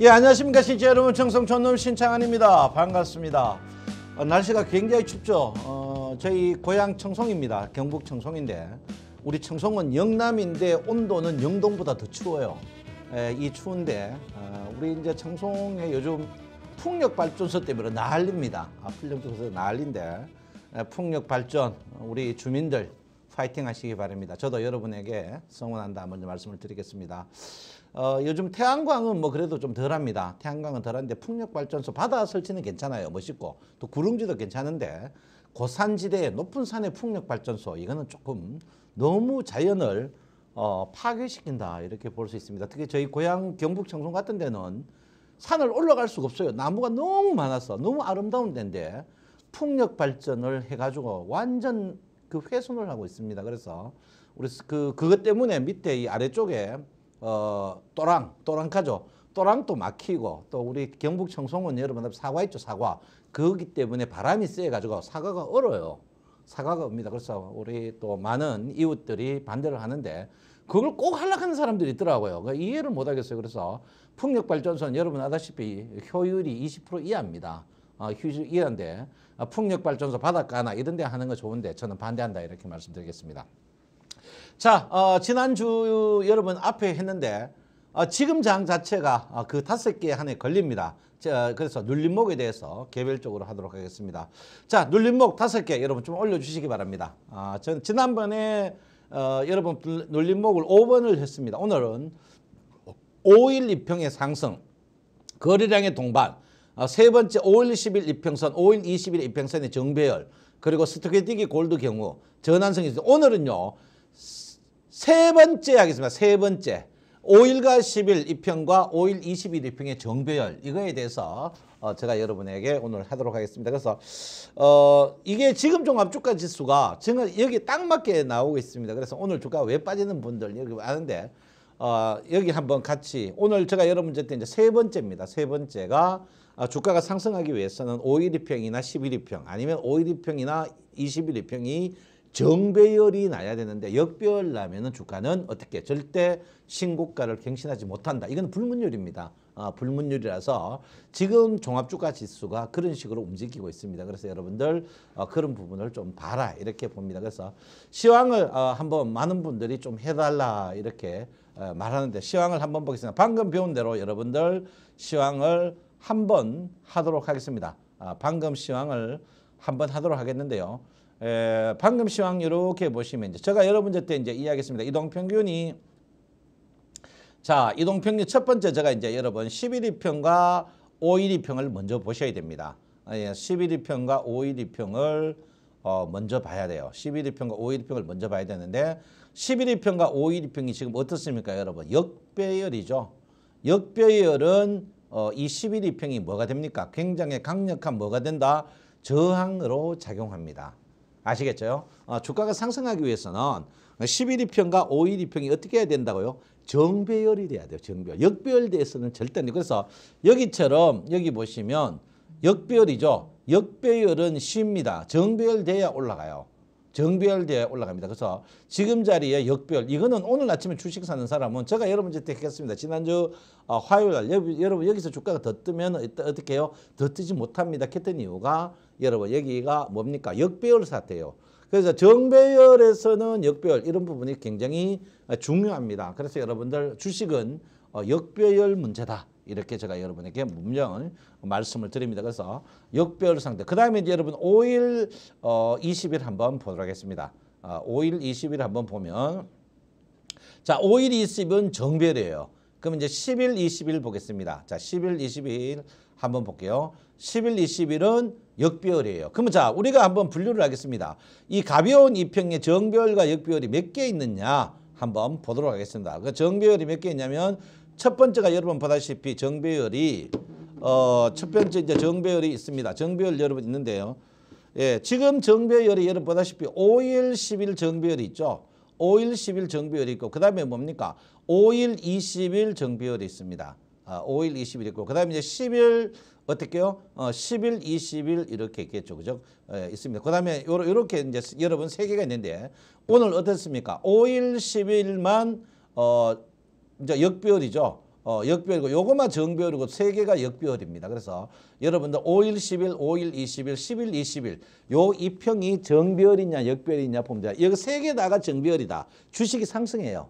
예 안녕하십니까 신청 여러분 청송 촌놈 신창한입니다 반갑습니다 어, 날씨가 굉장히 춥죠 어, 저희 고향 청송입니다 경북 청송인데 우리 청송은 영남인데 온도는 영동보다 더 추워요 에, 예, 이 추운데 어, 우리 이제 청송에 요즘 풍력 발전소 때문에 난입니다 아, 풍력발전소 난인데 예, 풍력 발전 우리 주민들 파이팅 하시기 바랍니다 저도 여러분에게 성원한다 먼저 말씀을 드리겠습니다 어, 요즘 태양광은 뭐 그래도 좀 덜합니다. 태양광은 덜한데 풍력발전소 바다 설치는 괜찮아요. 멋있고 또 구릉지도 괜찮은데 고산지대에 높은 산의 풍력발전소 이거는 조금 너무 자연을 어, 파괴시킨다 이렇게 볼 수 있습니다. 특히 저희 고향 경북 청송 같은 데는 산을 올라갈 수가 없어요. 나무가 너무 많아서 너무 아름다운 데인데 풍력 발전을 해가지고 완전 그 훼손을 하고 있습니다. 그래서 우리 그 그것 때문에 밑에 이 아래쪽에 어, 또랑, 또랑카죠. 또랑도 막히고 또 우리 경북 청송은 여러분 들 사과 있죠, 사과. 그기 때문에 바람이 세 가지고 사과가 얼어요. 사과가 옵니다. 그래서 우리 또 많은 이웃들이 반대를 하는데 그걸 꼭 하려고 하는 사람들이 있더라고요. 그러니까 이해를 못 하겠어요. 그래서 풍력발전소는 여러분 아다시피 효율이 20% 이하입니다. 어, 휴지 이한데 어, 풍력발전소 바닷가나 이런 데 하는 거 좋은데 저는 반대한다 이렇게 말씀드리겠습니다. 자, 어, 지난주 여러분 앞에 했는데 어, 지금 장 자체가 어, 그 다섯 개 안에 걸립니다. 자, 그래서 눌림목에 대해서 개별적으로 하도록 하겠습니다. 자, 눌림목 다섯 개 여러분 좀 올려주시기 바랍니다. 아, 전 지난번에 어, 여러분 눌림목을 5번을 했습니다. 오늘은 5일 2평의 상승, 거래량의 동반, 어, 세 번째 5일 10일 이평선, 5일 20일 이평선의 정배열, 그리고 스토케틱기 골드 경우, 전환성이 있어요. 오늘은요. 세 번째 하겠습니다. 세 번째. 5일과 10일 2편과 5일 20일 2편의 정배열 이거에 대해서 어, 제가 여러분에게 오늘 하도록 하겠습니다. 그래서 어, 이게 지금 종합 주가 지수가 지금 여기 딱 맞게 나오고 있습니다. 그래서 오늘 주가 왜 빠지는 분들 여기 아는데 어, 여기 한번 같이 오늘 제가 여러분한테 이제 세 번째입니다. 세 번째가 어, 주가가 상승하기 위해서는 5일 2평이나 10일 2평 아니면 5일 2평이나 20일 2평이 정배열이 나야 되는데 역배열 나면 주가는 어떻게 절대 신고가를 갱신하지 못한다. 이건 불문율입니다. 아, 불문율이라서 지금 종합주가 지수가 그런 식으로 움직이고 있습니다. 그래서 여러분들 어, 그런 부분을 좀 봐라 이렇게 봅니다. 그래서 시황을 어, 한번 많은 분들이 좀 해달라 이렇게 어, 말하는데 시황을 한번 보겠습니다. 방금 배운 대로 여러분들 시황을 한번 하도록 하겠습니다. 아, 방금 시황을 한번 하도록 하겠는데요. 에, 예, 방금 시황 이렇게 보시면 이제 제가 여러분들 테 이제 이야기했습니다. 이동평균이 자 이동평균 첫 번째 제가 이제 여러분 11일평과 5일이평을 먼저 보셔야 됩니다. 아, 예, 11일평과 5일이평을 어, 먼저 봐야 돼요. 11일평과 5일이평을 먼저 봐야 되는데 11일평과 5일이평이 지금 어떻습니까 여러분? 역배열이죠. 역배열은 어, 이 11일평이 뭐가 됩니까? 굉장히 강력한 뭐가 된다? 저항으로 작용합니다. 아시겠죠? 어, 주가가 상승하기 위해서는 10일 평과 5일 평이 어떻게 해야 된다고요? 정배열이 돼야 돼요. 정배열. 역배열돼서는 절대 안 돼요. 그래서 여기처럼 여기 보시면 역배열이죠. 역배열은 쉽니다. 정배열돼야 올라가요. 정배열돼야 올라갑니다. 그래서 지금 자리에 역배열. 이거는 오늘 아침에 주식 사는 사람은 제가 여러분한테 얘기습니다 지난주 어, 화요일 날 여러분 여기서 주가가 더 뜨면 어떻게 해요? 더 뜨지 못합니다. 했던 이유가 여러분 여기가 뭡니까? 역배열 사태예요. 그래서 정배열에서는 역배열 이런 부분이 굉장히 중요합니다. 그래서 여러분들 주식은 어, 역배열 문제다. 이렇게 제가 여러분에게 문명을 말씀을 드립니다. 그래서 역별 상태. 그 다음에 이제 여러분 5일 어, 20일 한번 보도록 하겠습니다. 어, 5일 20일 한번 보면 자 5일 20일은 정별이에요. 그럼 이제 10일 20일 보겠습니다. 자 10일 20일 한번 볼게요. 10일, 20일은 역배열이에요. 그러면 자 우리가 한번 분류를 하겠습니다. 이 가벼운 이평의 정배열과 역배열이 몇 개 있느냐 한번 보도록 하겠습니다. 그 정배열이 몇 개 있냐면 첫 번째가 여러분 보다시피 정배열이 어 첫 번째 이제 정배열이 있습니다. 정배열 여러분 있는데요. 예, 지금 정배열이 여러분 보다시피 5일, 10일 정배열이 있죠. 5일, 10일 정배열이 있고 그 다음에 뭡니까? 5일, 20일 정배열이 있습니다. 아, 5일, 20일 있고 그 다음에 이제 10일 어떻게요? 어, 10일, 20일 이렇게 있겠죠. 그죠? 예, 있습니다. 그 다음에 요러, 요렇게 이제 여러분 세 개가 있는데 오늘 어떻습니까? 5일, 10일만 어, 이제 역별이죠. 어, 역별이고 요거만 정별이고 세 개가 역별입니다. 그래서 여러분들 5일, 10일, 5일, 20일, 10일, 20일 요이 평이 정별이냐 역별이냐 봅니다. 여기 세개 다가 정별이다. 주식이 상승해요.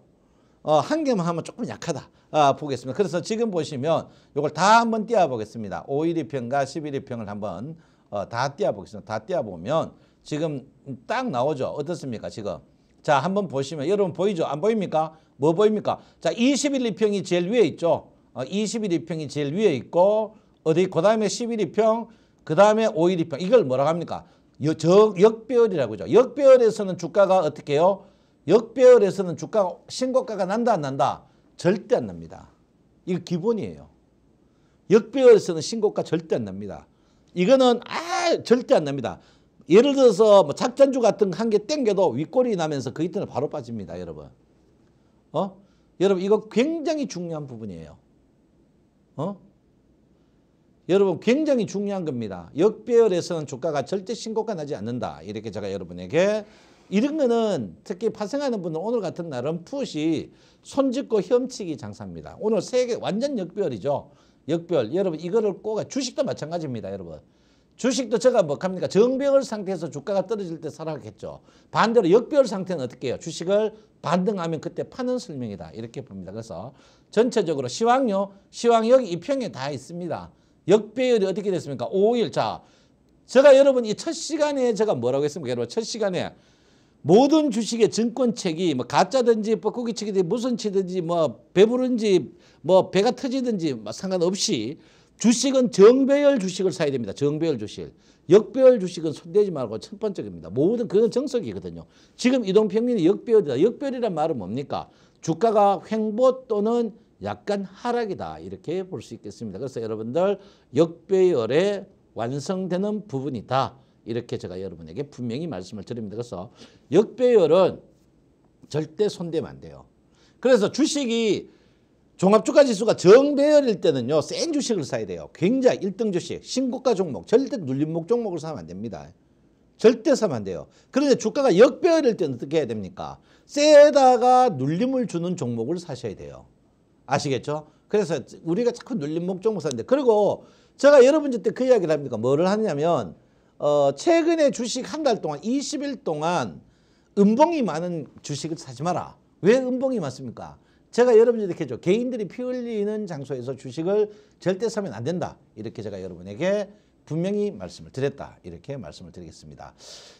어, 한 개만 하면 조금 약하다. 아, 보겠습니다. 그래서 지금 보시면 이걸 다 한번 띄워보겠습니다. 5일이평과 11일평을 한번 어, 다 띄워보겠습니다. 다 띄워보면 지금 딱 나오죠. 어떻습니까 지금. 자 한번 보시면 여러분 보이죠? 안 보입니까? 뭐 보입니까? 자 21일평이 제일 위에 있죠. 어, 21일평이 제일 위에 있고 어디 그 다음에 11일평 그 다음에 5일이평 이걸 뭐라고 합니까? 역, 역배열이라고 하죠. 역배열에서는 주가가 어떻게 해요? 역배열에서는 주가 신고가가 난다 안 난다? 절대 안 납니다. 이거 기본이에요. 역배열에서는 신고가 절대 안 납니다. 이거는 아 절대 안 납니다. 예를 들어서 뭐 작전주 같은 한개 땡겨도 윗골이 나면서 그 이때는 바로 빠집니다. 여러분. 어? 여러분 이거 굉장히 중요한 부분이에요. 어? 여러분 굉장히 중요한 겁니다. 역배열에서는 주가가 절대 신고가 나지 않는다. 이렇게 제가 여러분에게 이런 거는 특히 파생하는 분은 오늘 같은 날은 푸시 손짓고 험치기 장사입니다. 오늘 세계 완전 역별이죠. 역별. 여러분 이거를 꼭 주식도 마찬가지입니다. 여러분. 주식도 제가 뭐합니까 정병을 상태에서 주가가 떨어질 때살아가겠죠 반대로 역별 상태는 어떻게 해요? 주식을 반등하면 그때 파는 설명이다. 이렇게 봅니다. 그래서 전체적으로 시황요, 시황역이 이 평에 다 있습니다. 역별이 어떻게 됐습니까? 5일. 자, 제가 여러분 이 첫 시간에 제가 뭐라고 했습니까? 여러분 첫 시간에 모든 주식의 증권책이 뭐 가짜든지 뻐꾸기책이든지 뭐 무슨 치든지 뭐 배부른지 뭐 배가 터지든지 뭐 상관없이 주식은 정배열 주식을 사야 됩니다. 정배열 주식. 역배열 주식은 손대지 말고 첫 번째입니다. 모든 그건 정석이거든요. 지금 이동평균이 역배열이다. 역배열이란 말은 뭡니까? 주가가 횡보 또는 약간 하락이다. 이렇게 볼 수 있겠습니다. 그래서 여러분들 역배열에 완성되는 부분이다. 이렇게 제가 여러분에게 분명히 말씀을 드립니다. 그래서 역배열은 절대 손대면 안 돼요. 그래서 주식이 종합주가지수가 정배열일 때는요. 센 주식을 사야 돼요. 굉장히 1등 주식, 신고가 종목, 절대 눌림목 종목을 사면 안 됩니다. 절대 사면 안 돼요. 그런데 주가가 역배열일 때는 어떻게 해야 됩니까? 세다가 눌림을 주는 종목을 사셔야 돼요. 아시겠죠? 그래서 우리가 자꾸 눌림목 종목 사는데 그리고 제가 여러분 들때그 이야기를 합니까? 뭐를 하냐면 어, 최근에 주식 한 달 동안 20일 동안 음봉이 많은 주식을 사지 마라. 왜 음봉이 많습니까? 제가 여러분들에게 했죠. 개인들이 피 흘리는 장소에서 주식을 절대 사면 안 된다. 이렇게 제가 여러분에게 분명히 말씀을 드렸다. 이렇게 말씀을 드리겠습니다.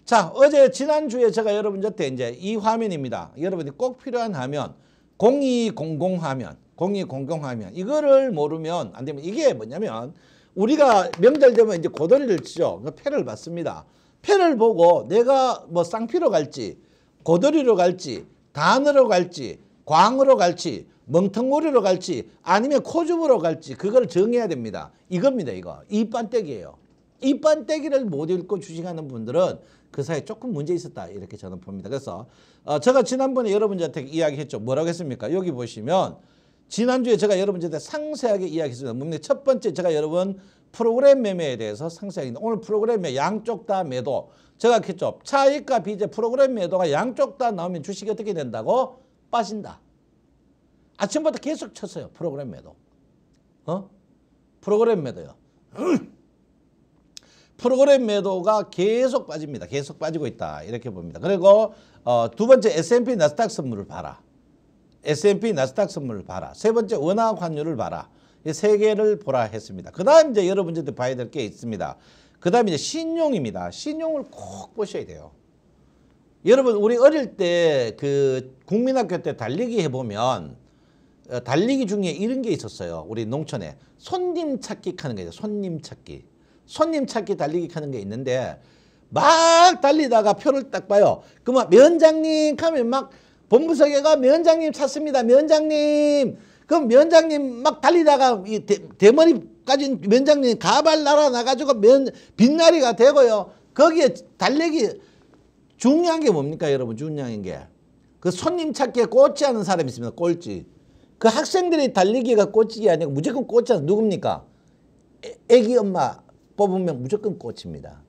자, 어제 지난주에 제가 여러분한테 이제 이 화면입니다. 여러분이 꼭 필요한 화면, 0200 화면, 0200 화면. 이거를 모르면 안 되면 이게 뭐냐면 우리가 명절 되면 이제 고도리를 치죠. 패를 받습니다. 패를 보고 내가 뭐 쌍피로 갈지 고도리로 갈지 단으로 갈지 광으로 갈지 멍텅머리로 갈지 아니면 코줌으로 갈지 그걸 정해야 됩니다. 이겁니다. 이거. 이빤떼기예요이빤떼기를못 읽고 주식하는 분들은 그 사이에 조금 문제 있었다 이렇게 저는 봅니다. 그래서 어, 제가 지난번에 여러분들한테 이야기했죠. 뭐라고 했습니까? 여기 보시면 지난주에 제가 여러분들한테 상세하게 이야기했습니다. 문맥 첫 번째 제가 여러분 프로그램 매매에 대해서 상세하게 오늘 프로그램 매 양쪽 다 매도 제가 했죠. 차익과 비제 프로그램 매도가 양쪽 다 나오면 주식이 어떻게 된다고? 빠진다. 아침부터 계속 쳤어요. 프로그램 매도. 어? 프로그램 매도요. 프로그램 매도가 계속 빠집니다. 계속 빠지고 있다. 이렇게 봅니다. 그리고 어, 두 번째 S&P 나스닥 선물을 봐라. S&P 나스닥 선물을 봐라. 세 번째 원화 환율을 봐라. 이 세 개를 보라 했습니다. 그 다음 이제 여러분들도 봐야 될 게 있습니다. 그 다음에 이제 신용입니다. 신용을 꼭 보셔야 돼요. 여러분 우리 어릴 때 그 국민학교 때 달리기 해보면 어, 달리기 중에 이런 게 있었어요. 우리 농촌에 손님 찾기 하는 거예 손님 찾기. 손님 찾기 달리기 하는 게 있는데 막 달리다가 표를 딱 봐요. 그러면 면장님 하면 막 본부석에 가 면장님 찾습니다. 면장님. 그럼 면장님 막 달리다가 이 대, 머리까지 면장님 가발 날아나가지고 면, 빛나리가 되고요. 거기에 달래기 중요한 게 뭡니까 여러분 중요한 게. 그 손님 찾기에 꽂지 않은 사람이 있습니다. 꼴찌. 그 학생들이 달리기가 꼴찌가 아니고 무조건 꼴찌 않 누굽니까? 애기 엄마 뽑으면 무조건 꼴찌입니다.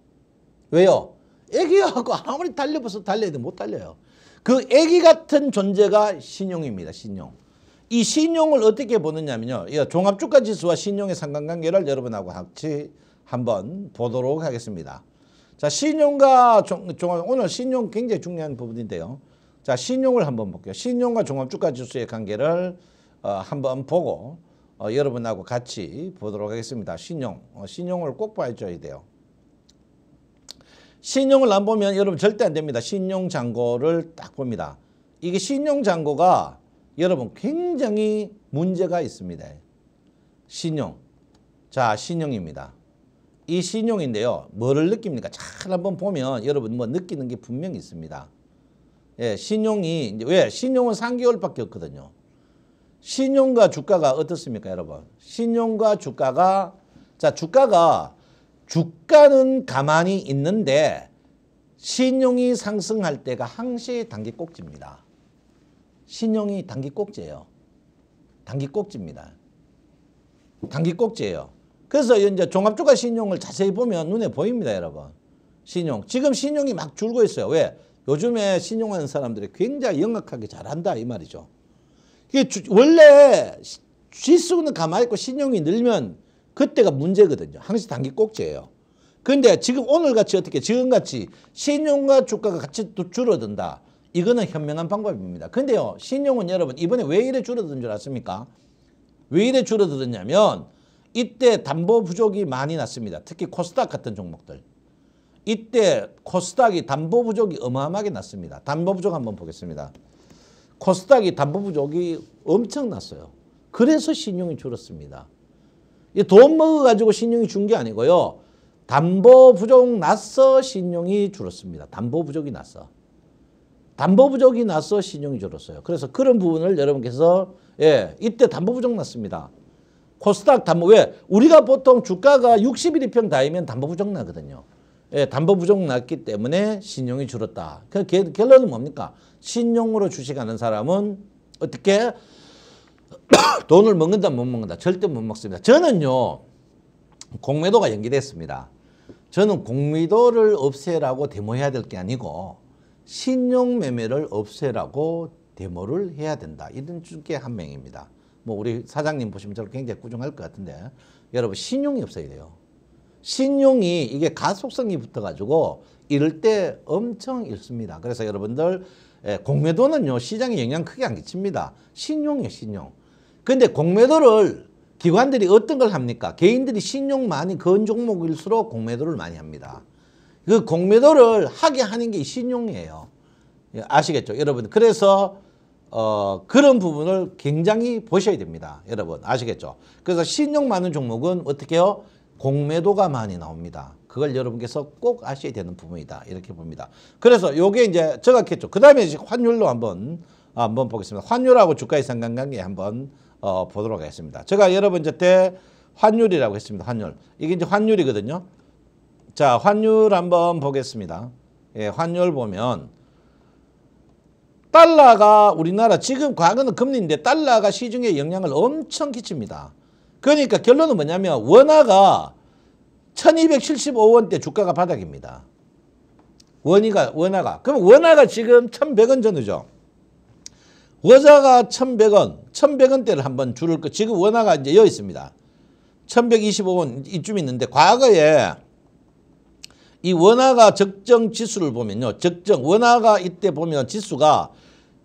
왜요? 애기하고 아무리 달려봐서 달려도 못 달려요. 그 애기 같은 존재가 신용입니다. 신용. 이 신용을 어떻게 보느냐면요. 이 예, 종합주가지수와 신용의 상관관계를 여러분하고 같이 한번 보도록 하겠습니다. 자, 신용과 종합, 오늘 신용 굉장히 중요한 부분인데요. 자, 신용을 한번 볼게요. 신용과 종합주가지수의 관계를 어, 한번 보고 어, 여러분하고 같이 보도록 하겠습니다. 신용, 어, 신용을 꼭 봐줘야 돼요. 신용을 안 보면 여러분 절대 안 됩니다. 신용잔고를 딱 봅니다. 이게 신용잔고가 여러분 굉장히 문제가 있습니다. 신용. 자, 신용입니다. 이 신용인데요. 뭐를 느낍니까? 잘 한번 보면 여러분 뭐 느끼는 게 분명히 있습니다. 예, 신용이 이제 왜? 신용은 3개월밖에 없거든요. 신용과 주가가 어떻습니까, 여러분? 신용과 주가가 자, 주가가 주가는 가만히 있는데 신용이 상승할 때가 항시 단기 꼭지입니다. 신용이 단기 꼭지예요. 단기 꼭지입니다. 단기 꼭지예요. 그래서 이제 종합주가 신용을 자세히 보면 눈에 보입니다, 여러분. 신용. 지금 신용이 막 줄고 있어요. 왜? 요즘에 신용하는 사람들이 굉장히 영악하게 잘한다 이 말이죠. 이게 주, 원래 지수는 가만히 있고 신용이 늘면 그때가 문제거든요. 항시 단기 꼭지예요. 근데 지금 오늘같이 어떻게 지금같이 신용과 주가가 같이 또 줄어든다. 이거는 현명한 방법입니다. 근데요. 신용은 여러분 이번에 왜 이래 줄어든 줄 아십니까? 왜 이래 줄어들었냐면 이때 담보 부족이 많이 났습니다. 특히 코스닥 같은 종목들. 이때 코스닥이 담보 부족이 어마어마하게 났습니다. 담보 부족 한번 보겠습니다. 코스닥이 담보 부족이 엄청 났어요. 그래서 신용이 줄었습니다. 돈 먹어가지고 신용이 준 게 아니고요. 담보 부족 났어 신용이 줄었습니다. 담보 부족이 났어. 담보 부족이 났어 신용이 줄었어요. 그래서 그런 부분을 여러분께서 예 이때 담보 부족 났습니다. 코스닥 담보 왜 우리가 보통 주가가 61평 다이면 담보 부족 나거든요. 예, 담보 부족 났기 때문에 신용이 줄었다. 그 결론은 뭡니까? 신용으로 주식하는 사람은 어떻게 돈을 먹는다 못 먹는다 절대 못 먹습니다. 저는요 공매도가 연기됐습니다. 저는 공매도를 없애라고 데모해야 될 게 아니고 신용매매를 없애라고 데모를 해야 된다. 이런 쪽에한 명입니다. 뭐 우리 사장님 보시면 저를 굉장히 꾸중할 것 같은데 여러분 신용이 없어야 돼요. 신용이 이게 가속성이 붙어가지고 이럴 때 엄청 잃습니다. 그래서 여러분들 예, 공매도는요 시장에 영향 크게 안 끼칩니다. 신용이에요 신용. 근데 공매도를 기관들이 어떤 걸 합니까? 개인들이 신용 많이 건 종목일수록 공매도를 많이 합니다. 그 공매도를 하게 하는 게 신용이에요. 예, 아시겠죠? 여러분 그래서 어, 그런 부분을 굉장히 보셔야 됩니다. 여러분 아시겠죠? 그래서 신용 많은 종목은 어떻게 해요? 공매도가 많이 나옵니다. 그걸 여러분께서 꼭 아셔야 되는 부분이다. 이렇게 봅니다. 그래서 요게 이제 저각했죠. 그 다음에 환율로 한번 아, 한번 보겠습니다. 환율하고 주가의 상관관계 한번 어, 보도록 하겠습니다. 제가 여러분 저때 환율이라고 했습니다. 환율. 이게 이제 환율이거든요. 자, 환율 한번 보겠습니다. 예, 환율 보면 달러가 우리나라 지금 과거는 금리인데 달러가 시중에 영향을 엄청 끼칩니다. 그러니까 결론은 뭐냐면 원화가 1275원대 주가가 바닥입니다. 원이가 원화가 그럼 원화가 지금 1100원 전후죠. 원화가 1100원, 1100원대를 한번 줄을 거. 지금 원화가 이제 여기 있습니다. 1125원 이쯤 있는데 과거에 이 원화가 적정 지수를 보면요. 적정 원화가 이때 보면 지수가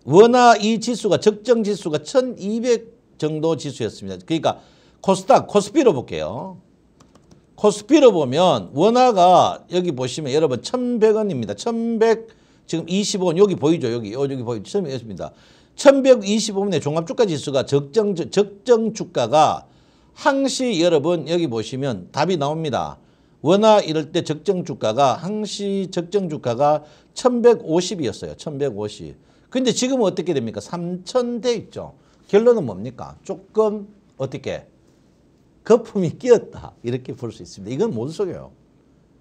원화 이 지수가 적정 지수가 1200 정도 지수였습니다. 그러니까 코스닥 코스피로 볼게요. 코스피로 보면 원화가 여기 보시면 여러분 1100원입니다. 1100 지금 20원 여기 보이죠? 여기 어, 여기 보이죠? 처음에 0습니다 1 1 2 5분의 종합주가지수가 적정, 적정 주가가 항시 여러분 여기 보시면 답이 나옵니다. 원화 이럴 때 적정 주가가 항시 적정 주가가 1150이었어요. 1150. 근데 지금 어떻게 됩니까? 3000대 있죠. 결론은 뭡니까? 조금 어떻게 거품이 끼었다 이렇게 볼 수 있습니다. 이건 뭔소리예요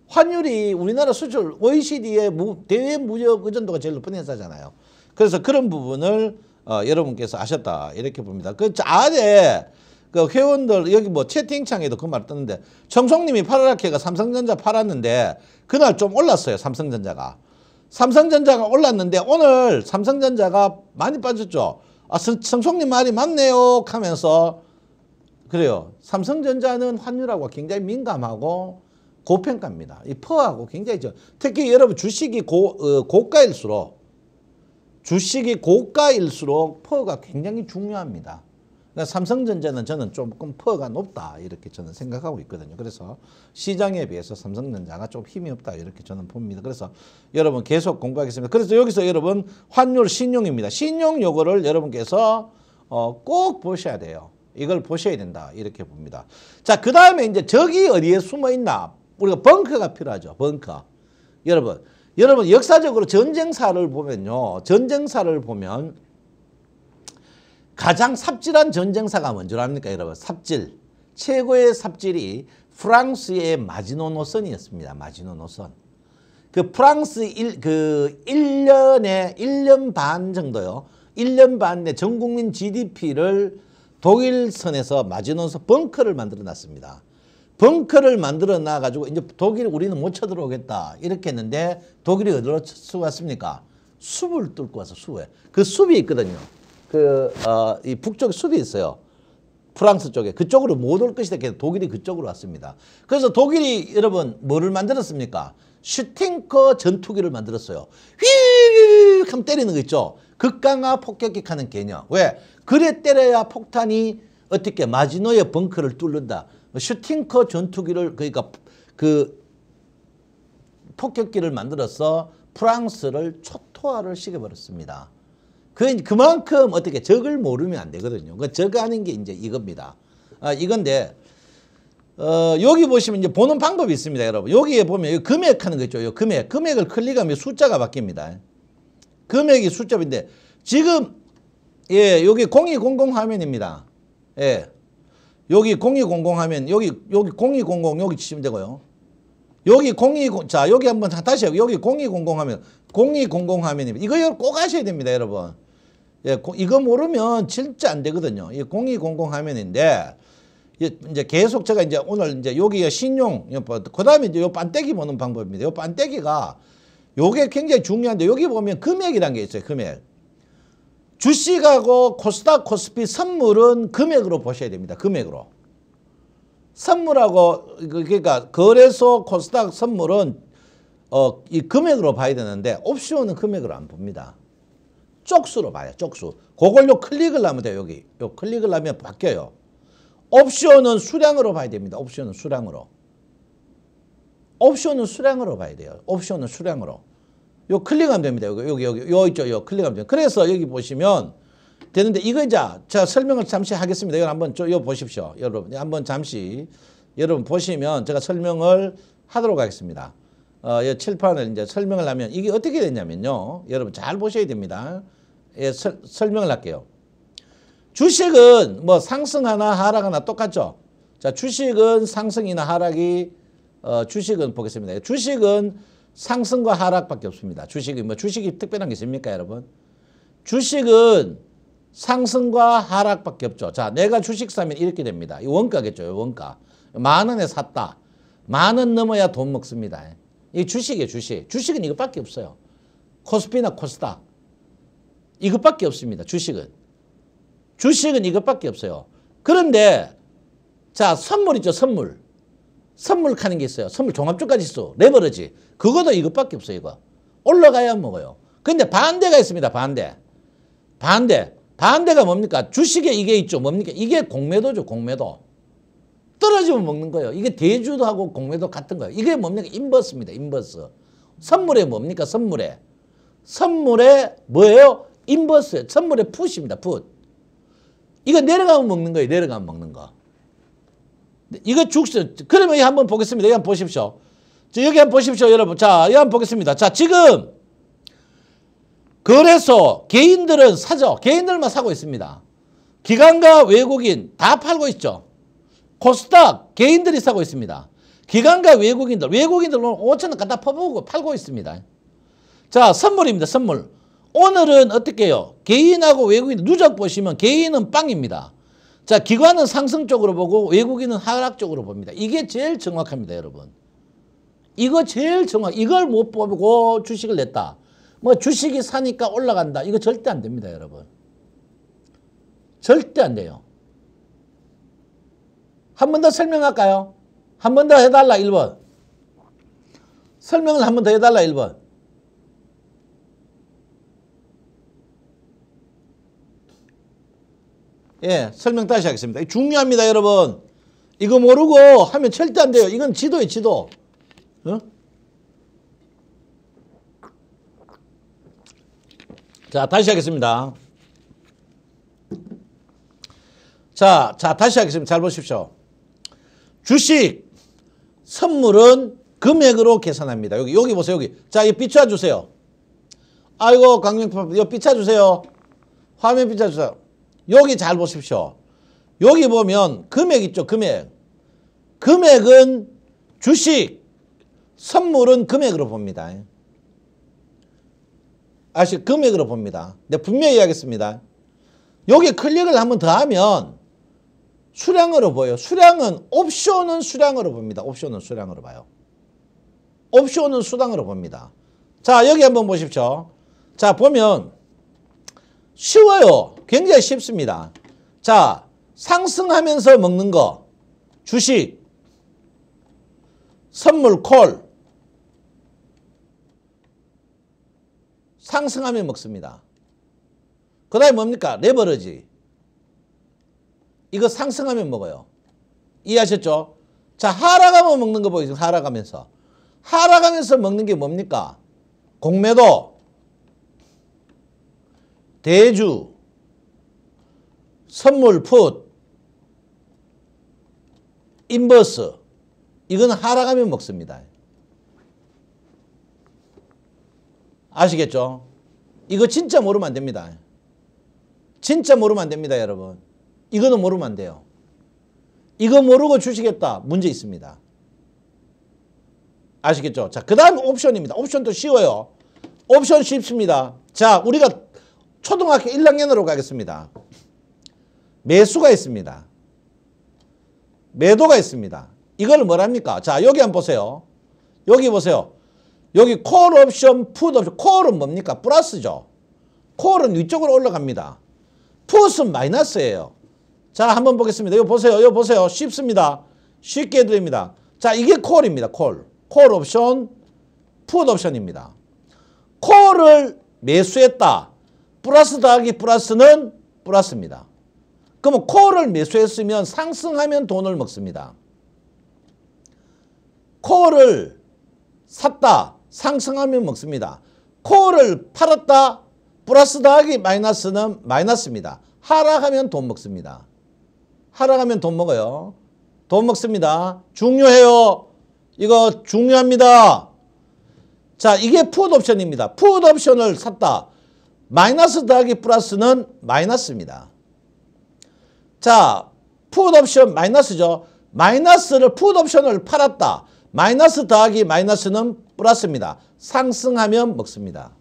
환율이 우리나라 수출 OECD의 대외 무역 의존도가 제일 높은 회사잖아요. 그래서 그런 부분을 어, 여러분께서 아셨다 이렇게 봅니다. 그 아래 그 회원들 여기 뭐 채팅창에도 그말 뜨는데 청송님이 파라라케가 삼성전자 팔았는데 그날 좀 올랐어요 삼성전자가 삼성전자가 올랐는데 오늘 삼성전자가 많이 빠졌죠 아 청송님 말이 맞네요 하면서 그래요 삼성전자는 환율하고 굉장히 민감하고 고평가입니다 이 퍼하고 굉장히 저 특히 여러분 주식이 고, 어, 고가일수록 주식이 고가일수록 퍼가 굉장히 중요합니다. 그러니까 삼성전자는 저는 조금 퍼가 높다 이렇게 저는 생각하고 있거든요. 그래서 시장에 비해서 삼성전자가 좀 힘이 없다 이렇게 저는 봅니다. 그래서 여러분 계속 공부하겠습니다. 그래서 여기서 여러분 환율 신용입니다. 신용 요거를 여러분께서 어, 꼭 보셔야 돼요. 이걸 보셔야 된다 이렇게 봅니다. 자그 다음에 이제 적이 어디에 숨어 있나 우리가 벙커가 필요하죠. 벙커 여러분 여러분 역사적으로 전쟁사를 보면요. 전쟁사를 보면 가장 삽질한 전쟁사가 뭔 줄 압니까 여러분? 삽질. 최고의 삽질이 프랑스의 마지노노선이었습니다. 마지노노선. 그 프랑스 일, 그 1년에 1년 반 정도요. 1년 반에전 국민 GDP를 독일선에서 마지노선 벙커를 만들어 놨습니다. 벙커를 만들어 놔가지고 이제 독일 우리는 못 쳐들어오겠다 이렇게 했는데 독일이 어디로 쳐왔습니까? 숲을 뚫고 와서 숲에 그 숲이 있거든요. 그이 어, 북쪽 숲이 있어요. 프랑스 쪽에 그쪽으로 못 올 것이다. 그래서 독일이 그쪽으로 왔습니다. 그래서 독일이 여러분 뭐를 만들었습니까? 슈팅커 전투기를 만들었어요. 휘익 하면 때리는 거 있죠. 극강화 폭격기하는 개념. 왜? 그래 때려야 폭탄이 어떻게 마지노의 벙커를 뚫는다. 슈팅커 전투기를 그러니까 그 폭격기를 만들어서 프랑스를 초토화를 시켜버렸습니다. 그 그만큼 어떻게 적을 모르면 안 되거든요. 그 그러니까 적하는 게 이제 이겁니다. 아, 이건데 어, 여기 보시면 이제 보는 방법이 있습니다, 여러분. 여기에 보면 여기 금액하는 거 있죠. 요 금액. 금액을 클릭하면 숫자가 바뀝니다. 금액이 숫자인데 지금 예, 여기 0200 화면입니다. 예. 여기 0200 하면 여기 여기 0200 여기 치시면 되고요. 여기 02, 0 자, 여기 한번 다시 해요. 여기 0200 하면, 0200화면입니다 이거 꼭 아셔야 됩니다, 여러분. 예, 고, 이거 모르면 진짜 안 되거든요. 이0200화면인데 이제 계속 제가 이제 오늘 이제 여기가 신용, 뭐, 그 다음에 이제 요반대기 보는 방법입니다. 요반대기가 요게 굉장히 중요한데, 여기 보면 금액이라는게 있어요, 금액. 주식하고 코스닥 코스피 선물은 금액으로 보셔야 됩니다. 금액으로. 선물하고 그, 그러니까 거래소 코스닥 선물은 어, 이 금액으로 봐야 되는데 옵션은 금액으로 안 봅니다. 쪽수로 봐요. 쪽수. 그걸로 클릭을 하면 돼요. 여기. 요 클릭을 하면 바뀌어요. 옵션은 수량으로 봐야 됩니다. 옵션은 수량으로. 옵션은 수량으로 봐야 돼요. 옵션은 수량으로. 요 클릭하면 됩니다. 여기, 여기, 여기, 요 있죠. 요 클릭하면 됩니다. 그래서 여기 보시면 되는데 이거 이제 제가 설명을 잠시 하겠습니다. 이거 한번 요 보십시오. 여러분. 한번 잠시 여러분 보시면 제가 설명을 하도록 하겠습니다. 어, 이 칠판을 이제 설명을 하면 이게 어떻게 됐냐면요 여러분 잘 보셔야 됩니다. 예, 설, 설명을 할게요. 주식은 뭐 상승하나 하락하나 똑같죠. 자, 주식은 상승이나 하락이 어, 주식은 보겠습니다. 주식은 상승과 하락밖에 없습니다. 주식이 뭐 주식이 특별한 게 있습니까, 여러분? 주식은 상승과 하락밖에 없죠. 자, 내가 주식 사면 이렇게 됩니다. 이 원가겠죠, 이 원가. 만 원에 샀다. 만 원 넘어야 돈 먹습니다. 이 주식이에요, 주식. 주식은 이것밖에 없어요. 코스피나 코스닥. 이것밖에 없습니다, 주식은. 주식은 이것밖에 없어요. 그런데, 자, 선물 있죠, 선물. 선물 카는 게 있어요. 선물 종합주까지 있어. 레버러지. 그거도 이것밖에 없어요. 이거. 올라가야 먹어요. 근데 반대가 있습니다. 반대. 반대. 반대가 뭡니까? 주식에 이게 있죠. 뭡니까? 이게 공매도죠. 공매도. 떨어지면 먹는 거예요. 이게 대주도하고 공매도 같은 거예요. 이게 뭡니까? 인버스입니다. 인버스. 선물에 뭡니까? 선물에. 선물에 뭐예요? 인버스. 선물에 풋입니다. 풋. 이거 내려가면 먹는 거예요. 내려가면 먹는 거. 이거 죽죠. 그러면 이 한번 보겠습니다. 이 한번 보십시오. 자, 여기 한번 보십시오. 여러분. 자, 이 한번 보겠습니다. 자, 지금 거래소 개인들은 사죠. 개인들만 사고 있습니다. 기관과 외국인 다 팔고 있죠. 코스닥 개인들이 사고 있습니다. 기관과 외국인들, 외국인들은 5천원 갖다 퍼부고 팔고 있습니다. 자, 선물입니다. 선물. 오늘은 어떻게 해요? 개인하고 외국인 누적 보시면 개인은 빵입니다. 자, 기관은 상승 쪽으로 보고 외국인은 하락 쪽으로 봅니다. 이게 제일 정확합니다, 여러분. 이거 제일 정확. 이걸 못 보고 주식을 냈다. 뭐 주식이 사니까 올라간다. 이거 절대 안 됩니다, 여러분. 절대 안 돼요. 한 번 더 설명할까요? 한 번 더 해달라, 1번. 설명을 한 번 더 해달라, 1번. 예, 설명 다시 하겠습니다. 중요합니다, 여러분. 이거 모르고 하면 절대 안 돼요. 이건 지도예 지도. 어? 자, 다시 하겠습니다. 자, 자, 다시 하겠습니다. 잘 보십시오. 주식, 선물은 금액으로 계산합니다. 여기, 여기 보세요. 여기. 자, 이거 비춰주세요. 아이고, 강명파 이거 비춰주세요. 화면 비춰주세요. 여기 잘 보십시오. 여기 보면 금액 있죠. 금액. 금액은 주식, 선물은 금액으로 봅니다. 아시 금액으로 봅니다. 근데 분명히 이야기했습니다. 여기 클릭을 한번 더 하면 수량으로 보여요. 수량은 옵션은 수량으로 봅니다. 옵션은 수량으로 봐요. 옵션은 수당으로 봅니다. 자 여기 한번 보십시오. 자 보면 쉬워요. 굉장히 쉽습니다. 자, 상승하면서 먹는 거, 주식, 선물 콜, 상승하면 먹습니다. 그 다음에 뭡니까? 레버러지. 이거 상승하면 먹어요. 이해하셨죠? 자, 하락하면 먹는 거보이세 하락하면서. 하락하면서 먹는 게 뭡니까? 공매도, 대주, 선물 풋, 인버스 이건 하락하면 먹습니다. 아시겠죠? 이거 진짜 모르면 안 됩니다. 진짜 모르면 안 됩니다, 여러분. 이거는 모르면 안 돼요. 이거 모르고 주시겠다. 문제 있습니다. 아시겠죠? 자, 그 다음 옵션입니다. 옵션도 쉬워요. 옵션 쉽습니다. 자, 우리가 초등학교 1학년으로 가겠습니다. 매수가 있습니다. 매도가 있습니다. 이걸 뭐랍니까? 자, 여기 한번 보세요. 여기 보세요. 여기 콜 옵션, 풋 옵션. 콜은 뭡니까? 플러스죠. 콜은 위쪽으로 올라갑니다. 풋은 마이너스예요. 자, 한번 보겠습니다. 이거 보세요. 이거 보세요. 쉽습니다. 쉽게 해드립니다. 자, 이게 콜입니다. 콜. 콜 옵션, 풋 옵션입니다. 콜을 매수했다. 플러스 더하기 플러스는 플러스입니다. 그러면 코어를 매수했으면 상승하면 돈을 먹습니다. 코어를 샀다. 상승하면 먹습니다. 코어를 팔았다. 플러스 더하기 마이너스는 마이너스입니다. 하락하면 돈 먹습니다. 하락하면 돈 먹어요. 돈 먹습니다. 중요해요. 이거 중요합니다. 자 이게 푸드옵션입니다. 푸드옵션을 샀다. 마이너스 더하기 플러스는 마이너스입니다. 자, 풋옵션 마이너스죠. 마이너스를 풋옵션을 팔았다. 마이너스 더하기 마이너스는 플러스입니다. 상승하면 먹습니다.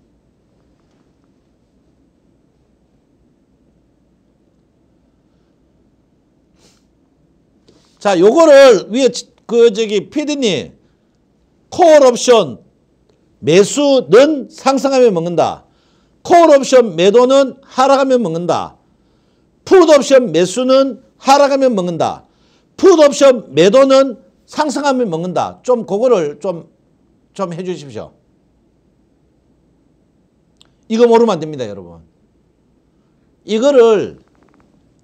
자, 요거를 위에 그 저기 피디님 콜 옵션 매수는 상승하면 먹는다. 콜 옵션 매도는 하락하면 먹는다. 푸드옵션 매수는 하락하면 먹는다. 푸드옵션 매도는 상승하면 먹는다. 좀 그거를 좀, 좀 해주십시오. 이거 모르면 안 됩니다, 여러분. 이거를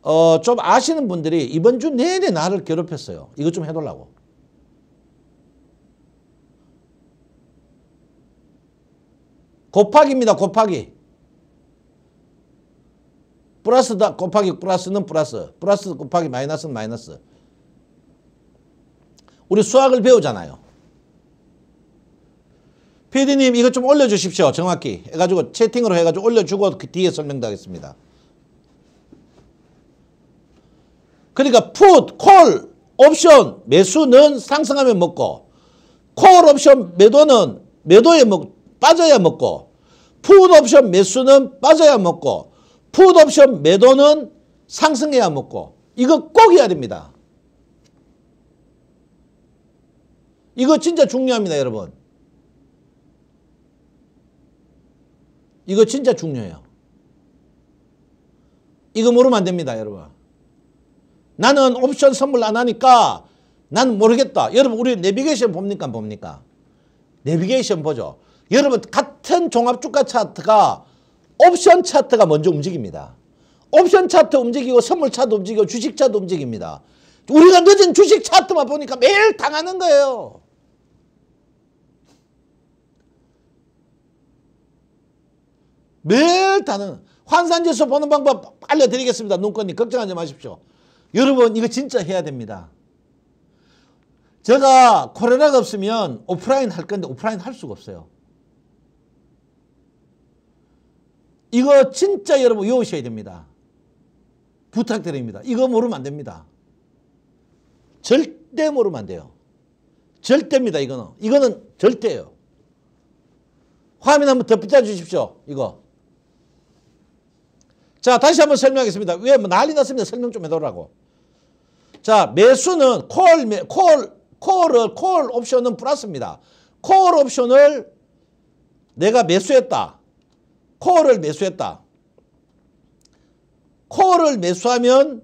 어, 좀 아시는 분들이 이번 주 내내 나를 괴롭혔어요. 이거좀 해달라고. 곱하기입니다. 곱하기. 플러스 다 곱하기 플러스는 플러스. 플러스 곱하기 마이너스는 마이너스. 우리 수학을 배우잖아요. PD님 이것 좀 올려주십시오. 정확히. 해가지고 채팅으로 해가지고 올려주고 그 뒤에 설명드리겠습니다. 그러니까 put, call, 옵션, 매수는 상승하면 먹고 콜 옵션 매도는 매도에 먹, 빠져야 먹고 푸드 옵션 매수는 빠져야 먹고 풋옵션 매도는 상승해야 먹고 이거 꼭 해야 됩니다. 이거 진짜 중요합니다 여러분. 이거 진짜 중요해요. 이거 모르면 안 됩니다 여러분. 나는 옵션 선물 안 하니까 난 모르겠다. 여러분 우리 내비게이션 봅니까 안 봅니까? 내비게이션 보죠. 여러분 같은 종합주가 차트가 옵션 차트가 먼저 움직입니다. 옵션 차트 움직이고 선물 차트 움직이고 주식 차트 움직입니다. 우리가 늦은 주식 차트만 보니까 매일 당하는 거예요. 매일 당하는 환산지수 보는 방법 알려드리겠습니다. 눈꽃님 걱정하지 마십시오. 여러분 이거 진짜 해야 됩니다. 제가 코로나가 없으면 오프라인 할 건데 오프라인 할 수가 없어요. 이거 진짜 여러분 외우셔야 됩니다. 부탁드립니다. 이거 모르면 안 됩니다. 절대 모르면 안 돼요. 절대입니다. 이거는. 이거는 절대예요. 화면 한번 덧 붙여주십시오. 이거. 자 다시 한번 설명하겠습니다. 왜뭐 난리 났습니다. 설명 좀 해달라고. 자 매수는 콜, 콜, 콜을, 콜 옵션은 플러스입니다. 콜 옵션을 내가 매수했다. 코어를 매수했다. 코어를 매수하면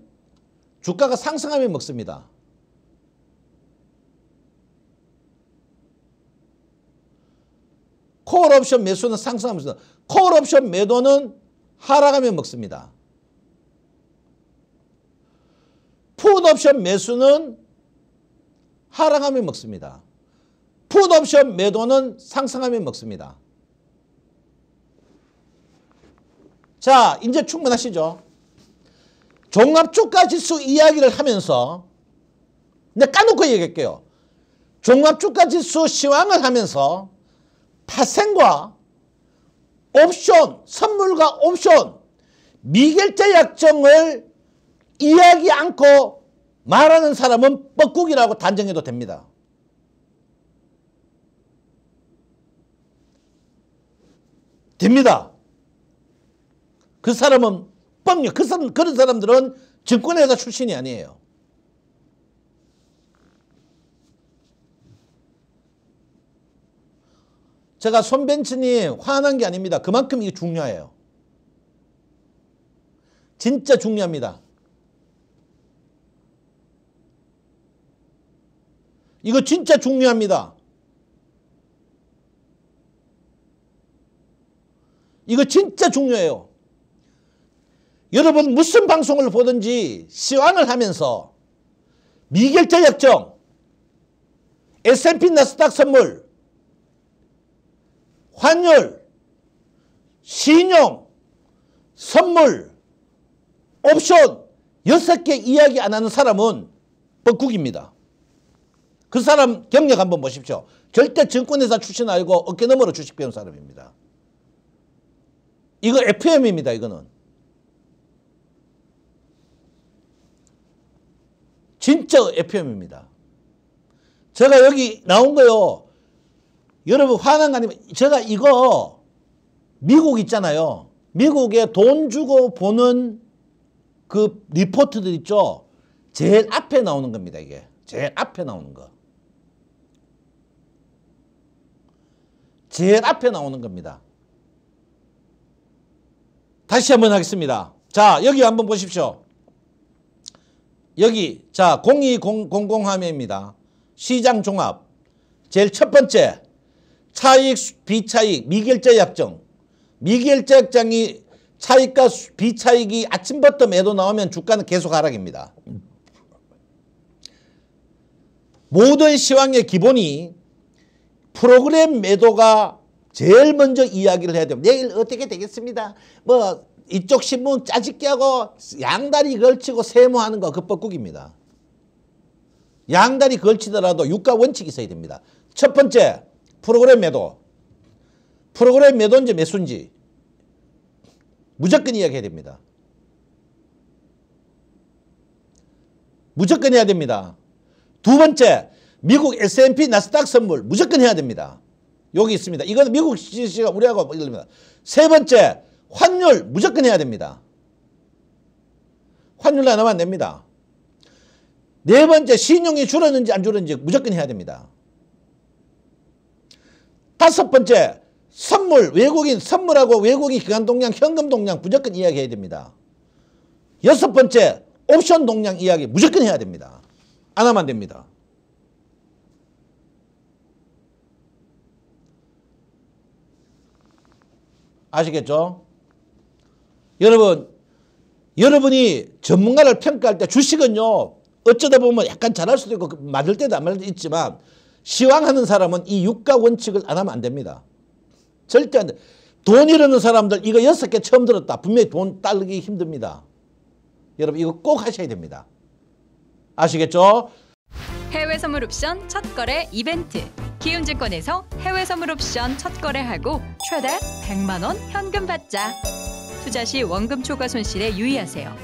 주가가 상승하면 먹습니다. 코콜 옵션 매수는 상승하면서 콜 옵션 매도는 하락하면 먹습니다. 푸드 옵션 매수는 하락하면 먹습니다. 푸드 옵션 매도는 상승하면 먹습니다. 자, 이제 충분하시죠? 종합주가 지수 이야기를 하면서 근데 까놓고 얘기할게요. 종합주가 지수 시황을 하면서 파생과 옵션, 선물과 옵션, 미결제 약정을 이야기 않고 말하는 사람은 뻐꾸기라고 단정해도 됩니다. 됩니다. 그 사람은 뻥요그 사람, 그런 사람들은 증권회사 출신이 아니에요. 제가 손벤츠님 화난 게 아닙니다. 그만큼 이게 중요해요. 진짜 중요합니다. 이거 진짜 중요합니다. 이거 진짜 중요해요. 여러분 무슨 방송을 보든지 시황을 하면서 미결자 역정, S&P 나스닥 선물, 환율, 신용, 선물, 옵션 여섯 개 이야기 안 하는 사람은 뻐국입니다. 그 사람 경력 한번 보십시오. 절대 증권회사 출신 아니고 어깨너머로 주식 배운 사람입니다. 이거 FM입니다. 이거는. 진짜 FM입니다. 제가 여기 나온 거요. 여러분 화난 거 아니면 제가 이거 미국 있잖아요. 미국에 돈 주고 보는 그 리포트들 있죠. 제일 앞에 나오는 겁니다. 이게. 제일 앞에 나오는 거. 제일 앞에 나오는 겁니다. 다시 한번 하겠습니다. 자 여기 한번 보십시오. 여기 자공이공공 화면입니다. 시장 종합 제일 첫 번째 차익 비차익 미결제 약정 미결제 약정이 차익과 비차익이 아침부터 매도 나오면 주가는 계속 하락입니다. 모든 시황의 기본이 프로그램 매도가 제일 먼저 이야기를 해야 됩니다. 내일 어떻게 되겠습니다. 뭐 이쪽 신문 짜집기 하고 양다리 걸치고 세무하는거 급법국입니다. 양다리 걸치더라도 유가 원칙이 있어야 됩니다. 첫 번째 프로그램 매도. 프로그램 매도인지 매수인지 무조건 이야기해야 됩니다. 무조건 해야 됩니다. 두 번째 미국 S&P 나스닥 선물 무조건 해야 됩니다. 여기 있습니다. 이건 미국 시가 우리하고 이릅니다세 번째 환율 무조건 해야 됩니다. 환율 하나면 안 됩니다. 네 번째 신용이 줄었는지 안 줄었는지 무조건 해야 됩니다. 다섯 번째 선물 외국인 선물하고 외국인 기간 동량 현금 동량 무조건 이야기해야 됩니다. 여섯 번째 옵션 동량 이야기 무조건 해야 됩니다. 안 하면 안 됩니다. 아시겠죠? 여러분, 여러분이 전문가를 평가할 때 주식은요, 어쩌다 보면 약간 잘할 수도 있고 그 맞을 때도 안 맞을 때도 있지만 시황하는 사람은 이 유가 원칙을 안 하면 안 됩니다. 절대 안 돼. 돈 잃는 사람들 이거 여섯 개 처음 들었다. 분명히 돈 따르기 힘듭니다. 여러분 이거 꼭 하셔야 됩니다. 아시겠죠? 해외 선물 옵션 첫 거래 이벤트 기운증권에서 해외 선물 옵션 첫 거래하고 최대 100만 원 현금 받자. 투자 시 원금 초과 손실에 유의하세요.